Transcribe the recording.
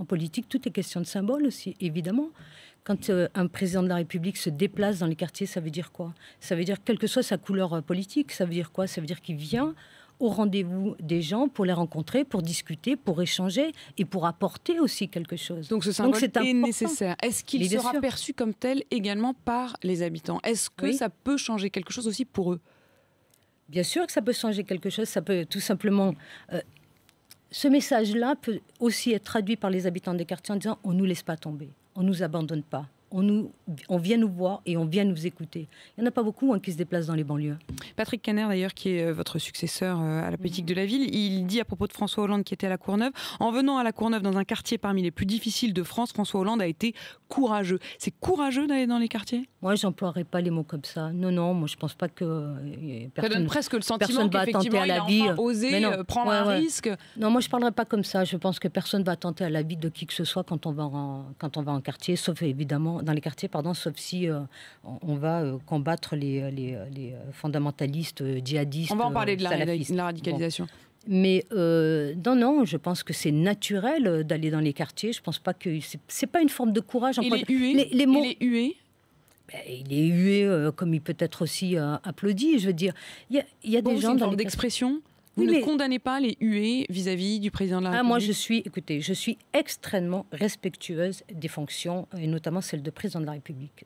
En politique, tout est question de symbole aussi, évidemment. Quand euh, un président de la République se déplace dans les quartiers, ça veut dire quoi Ça veut dire, quelle que soit sa couleur euh, politique, ça veut dire quoi Ça veut dire qu'il vient au rendez-vous des gens pour les rencontrer, pour discuter, pour échanger et pour apporter aussi quelque chose. Donc ce symbole est, nécessaire. Est-ce qu'il sera perçu comme tel également par les habitants Est-ce que ça peut changer quelque chose aussi pour eux Bien sûr que ça peut changer quelque chose, ça peut tout simplement euh, ce message-là peut aussi être traduit par les habitants des quartiers en disant on ne nous laisse pas tomber, on ne nous abandonne pas on, on vient nous voir et on vient nous écouter. Il n'y en a pas beaucoup hein, qui se déplacent dans les banlieues. Patrick Caner, d'ailleurs, qui est euh, votre successeur euh, à la politique mhm. de la ville, il dit à propos de François Hollande qui était à la Courneuve, en venant à la Courneuve dans un quartier parmi les plus difficiles de France, François Hollande a été courageux. C'est courageux d'aller dans les quartiers Moi, j'emploierai pas les mots comme ça. Non, non, moi, je pense pas que personne. Euh, ça donne presque le sentiment qu'effectivement, il la vie. prendre un risque. Non, moi, je ne parlerai pas comme ça. Je pense que personne ne va tenter à la vie de qui que ce soit quand on quand on va en quartier, sauf évidemment dans, les quartiers, pardon, sauf si euh, on va euh, combattre les, euh, les, les, fondamentalistes djihadistes. On va en parler de la, radicalisation. Mais non, non, je pense que c'est naturel d'aller dans les quartiers. Je pense pas que c'est pas une forme de courage. En il, est hué, les, mots... il est hué. Ben, il est hué comme il peut être aussi applaudi. Je veux dire, il y a, il y a des gens dans forme d'expression. Vous ne condamnez pas les huées vis-à-vis du président de la ah, République Moi, je suis, écoutez, je suis extrêmement respectueuse des fonctions, et notamment celle de président de la République.